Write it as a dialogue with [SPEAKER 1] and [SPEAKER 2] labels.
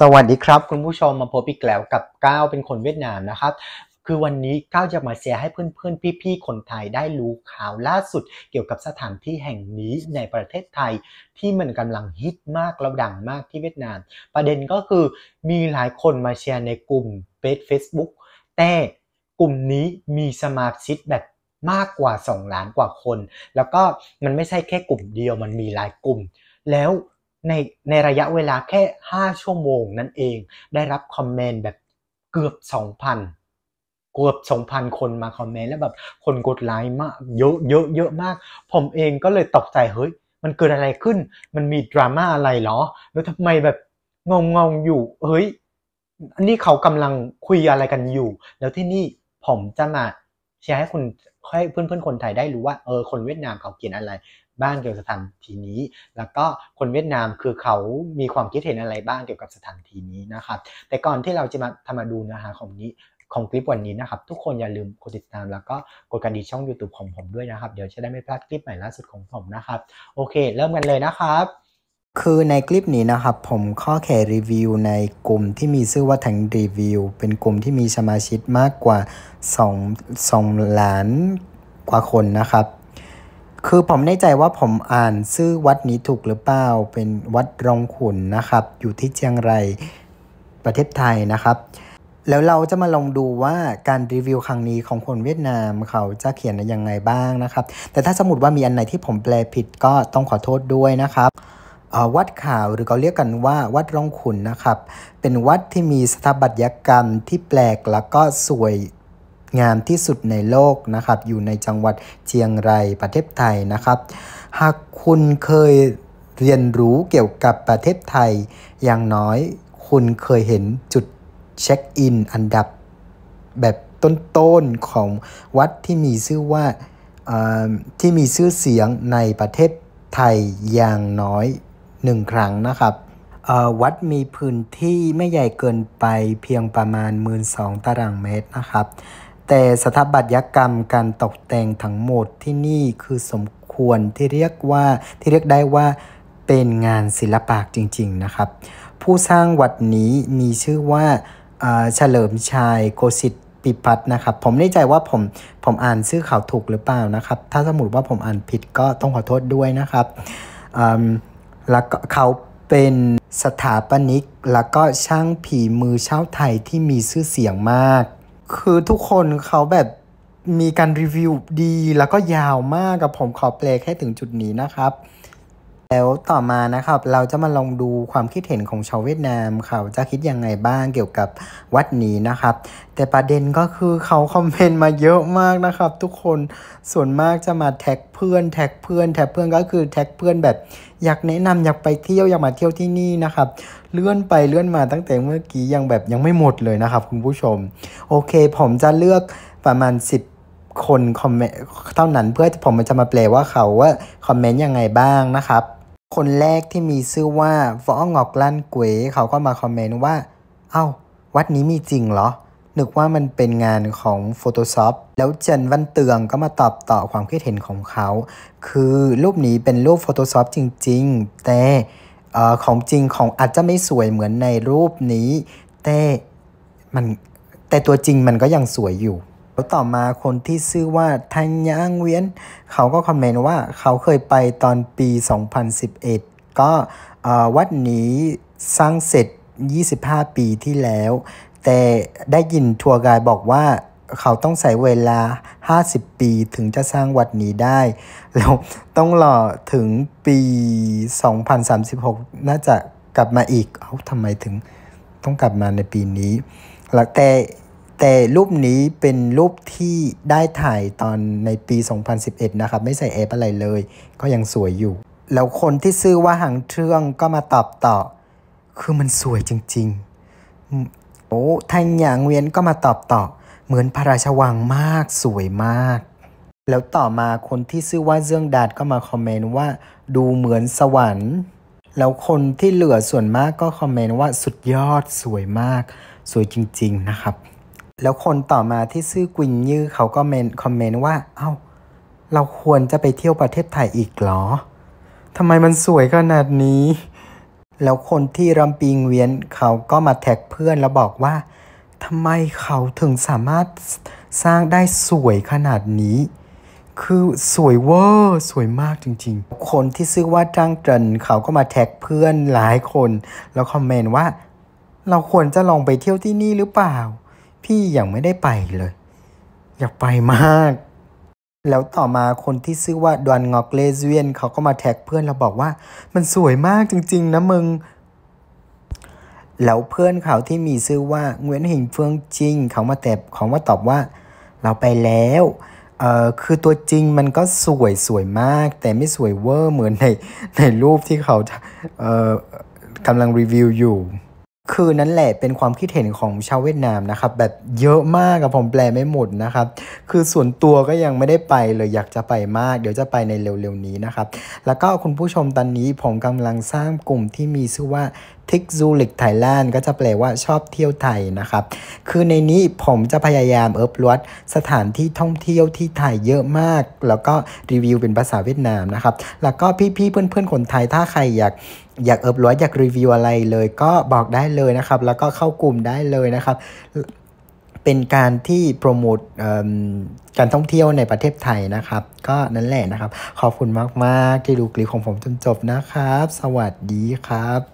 [SPEAKER 1] สวัสดีครับ คุณผู้ชมมาพบอีกแล้วกับก้าวเป็นคนเวียดนามนะครับ คือวันนี้ก้าวจะมาแชร์ให้เพื่อนๆ พี่ๆ คนไทยได้รู้ข่าวล่าสุด เกี่ยวกับสถานที่แห่งนี้ในประเทศไทยที่มันกำลังฮิตมากแล้วดังมากที่เวียดนาม ประเด็นก็คือมีหลายคนมาแชร์ในกลุ่มเฟซบุ๊กแต่กลุ่มนี้มีสมาชิกแบบมากกว่า 2 ล้านกว่าคน แล้วก็มันไม่ใช่แค่กลุ่มเดียวมันมีหลายกลุ่มแล้วในในระยะเวลาแค่ 5 ชั่วโมงนั่นเองได้รับคอมเมนต์แบบเกือบ 2,000เกือบ2,000คนมาคอมเมนต์แล้วแบบคนกดไลค์มากเยอะเยอะเยอะมาก ผมเองก็เลยตกใจเฮ้ยมันเกิดอะไรขึ้น มันมีดราม่าอะไรหรอแล้วทำไมแบบงงงอยู่เฮ้ยอันนี้เขากำลังคุยอะไรกันอยู่ แล้วที่นี่ผมจะมาแชร์ให้คุณให้เพื่อนๆ คนไทยได้รู้ว่าเออคนเวียดนามเขาเขียนอะไรบ้างเกี่ยวกับสถานที่นี้ แล้วก็คนเวียดนามคือเขามีความคิดเห็นอะไรบ้างเกี่ยวกับสถานที่นี้นะครับ แต่ก่อนที่เราจะมาทำมาดูเนื้อหาของนี้ของคลิปวันนี้นะครับ ทุกคนอย่าลืมกดติดตามแล้วก็กดกระดิ่งช่อง YouTube ของผมด้วยนะครับเดี๋ยวจะได้ไม่พลาดคลิปใหม่ล่าสุดของผมนะครับ โอเค เริ่มกันเลยนะครับ
[SPEAKER 2] คือในคลิปนี้นะครับ ผมข้อแข่รีวิวในกลุ่มที่มีชื่อว่าแทงรีวิวเป็นกลุ่มที่มีสมาชิกมากกว่า2 2ล้านกว่าคนนะครับคือผมแน่ใจว่าผมอ่านชื่อวัดนี้ถูกหรือเปล่าเป็นวัดรองขุนนะครับอยู่ที่เชียงรายประเทศไทยนะครับแล้วเราจะมาลองดูว่าการรีวิวครั้งนี้ของคนเวียดนามเขาจะเขียนยังไงบ้างนะครับ แต่ถ้าสมมติว่ามีอันไหนที่ผมแปลผิดก็ต้องขอโทษด้วยนะครับวัดข่าวหรือเขาเรียกกันว่าวัดร่องขุนนะครับเป็นวัดที่มีสถาปัตยกรรมที่แปลกแล้วก็สวยงามที่สุดในโลกนะครับ อยู่ในจังหวัดเชียงราย ประเทศไทยนะครับ หากคุณเคยเรียนรู้เกี่ยวกับประเทศไทยอย่างน้อย คุณเคยเห็นจุดเช็คอินอันดับแบบต้นๆของวัดที่มีชื่อว่าที่มีชื่อเสียงในประเทศไทยอย่างน้อยหนึ่งครั้งนะครับ วัดมีพื้นที่ไม่ใหญ่เกินไปเพียงประมาณ 1 2ตารางเมตรนะครับแต่สถาบัตยกรรมการตกแต่งทั้งหมดที่นี่คือสมควรที่เรียกว่าที่เรียกได้ว่าเป็นงานศิลปะจริงๆนะครับ ผู้สร้างวัดนี้มีชื่อว่าเฉลิมชัยโกสิตปิพัฒนะครับ ผมแน่ใจว่าผมผมอ่านชื่อเขาถูกหรือเปล่านะครับ ถ้าสมมติว่าผมอ่านผิดก็ต้องขอโทษด้วยนะครับแล้วก็เขาเป็นสถาปนิก แล้วก็ช่างผีมือชาวไทยที่มีชื่อเสียงมากคือทุกคนเขาแบบมีการรีวิวดีแล้วก็ยาวมากกับผมขอแปลแค่ถึงจุดนี้นะครับแล้วต่อมานะครับ เราจะมาลองดูความคิดเห็นของชาวเวียดนามเขาจะคิดยังไงบ้างเกี่ยวกับวัดนี้นะครับ แต่ประเด็นก็คือเขาคอมเมนต์มาเยอะมากนะครับ ทุกคนส่วนมากจะมาแท็กเพื่อน แท็กเพื่อนแท็กเพื่อนก็คือแท็ก เพื่อนแบบ อยากแนะนำอยากไปเที่ยวอยากมาเที่ยวที่นี่นะครับ เลื่อนไปเลื่อนมาตั้งแต่เมื่อกี้ ยังแบบยังไม่หมดเลยนะครับ คุณผู้ชม โอเคผมจะเลือกประมาณ 10 คนคอมเมนต์เท่านั้นเพื่อผมจะมาแปลว่าเขาว่าคอมเมนต์ยังไงบ้างนะครับคนแรกที่มีชื่อว่าฟอองอกลั่นเก๋เขาก็มาคอมเมนต์ว่า เอา้า วัดนี้มีจริงเหรอ นึกว่ามันเป็นงานของ Photoshop แล้วเจนวันเตืองก็มาตอบต่อความคิดเห็นของเขา คือรูปนี้เป็นรูป Photoshop จริงๆ แต่ของจริงของอาจจะไม่สวยเหมือนในรูปนี้แต่ มันแต่ตัวจริงมันก็ยังสวยอยู่แล้วต่อมาคนที่ชื่อว่า ทันยางเวียน เขาก็คอมเมนต์ว่าเขาเคยไปตอนปี 2011 ก็วัดนี้สร้างเสร็จ 25 ปีที่แล้ว แต่ได้ยินทัวร์ไกด์บอกว่าเขาต้องใช้เวลา 50 ปีถึงจะสร้างวัดนี้ได้แล้วต้องรอถึงปี 2036 น่าจะกลับมาอีก เอา้าทำไมถึงต้องกลับมาในปีนี้แล้วแต่แต่รูปนี้เป็นรูปที่ได้ถ่ายตอนในปี 2011 นะครับ ไม่ใส่แอปอะไรเลย ก็ยังสวยอยู่ แล้วคนที่ซื้อว่าหางเทือง ก็มาตอบต่อ คือมันสวยจริงๆโอ้ทานหยางเวียนก็มาตอบต่อ เหมือนพระราชวังมาก สวยมาก แล้วต่อมาคนที่ซื้อว่าเรื่องดาดก็มาคอมเมนต์ว่าดูเหมือนสวรรค์แล้วคนที่เหลือส่วนมากก็คอมเมนต์ว่าสุดยอดสวยมาก สวยจริง ๆ นะครับแล้วคนต่อมาที่ชื่อกุญยือเขาก็เมนคอมเมนต์ว่า เอา้า เราควรจะไปเที่ยวประเทศไทยอีกหรอ ทำไมมันสวยขนาดนี้ แล้วคนที่รำปิงเวียนเขาก็มาแท็กเพื่อน แล้วบอกว่าทำไมเขาถึงสามารถสร้างได้สวยขนาดนี้ คือสวยเวอร์ สวยมากจริงๆ คนที่ชื่อว่าจ้างจันเขาก็มาแท็กเพื่อนหลายคน แล้วคอมเมนต์ว่า เราควรจะลองไปเที่ยวที่นี่หรือเปล่าพี่ยังไม่ได้ไปเลย อยากไปมาก แล้วต่อมาคนที่ซื้อว่าดวนงอกเลเซียนเขาก็มาแท็กเพื่อนเราบอกว่ามันสวยมากจริง ๆนะมึงแล้วเพื่อนเขาที่มีซื้อว่าเงวนหิงเฟืองจริง เขามาแตบเขามาตอบว่า เราไปแล้วเอ่อคือตัวจริงมันก็สวยสวยมาก แต่ไม่สวยเวอร์ เหมือน ในในรูปที่เขาเอ่อกำลังรีวิวอยู่คือนั่นแหละเป็นความคิดเห็นของชาวเวียดนามนะครับแบบเยอะมากกับผมแปลไม่หมดนะครับคือส่วนตัวก็ยังไม่ได้ไปเลยอยากจะไปมาก เดี๋ยวจะไปในเร็วๆนี้นะครับแล้วก็คุณผู้ชมตอนนี้ผมกำลังสร้างกลุ่มที่มีชื่อว่าทิกซูลิกไทยแลนด์ก็จะแปลว่าชอบเที่ยวไทยนะครับคือในนี้ผมจะพยายามเอิบลวดสถานที่ท่องเที่ยวที่ไทยเยอะมาก แล้วก็รีวิวเป็นภาษาเวียดนามนะครับแล้วก็พี่ๆเพื่อนๆ คนไทยถ้าใครอยากอยากเอิบร้อยอยากรีวิวอะไรเลย ก็บอกได้เลยนะครับ แล้วก็เข้ากลุ่มได้เลยนะครับ เป็นการที่โปรโมทการท่องเที่ยวในประเทศไทยนะครับ ก็นั่นแหละนะครับ ขอบคุณมากๆที่ดูคลิปของผมจนจบนะครับ สวัสดีครับ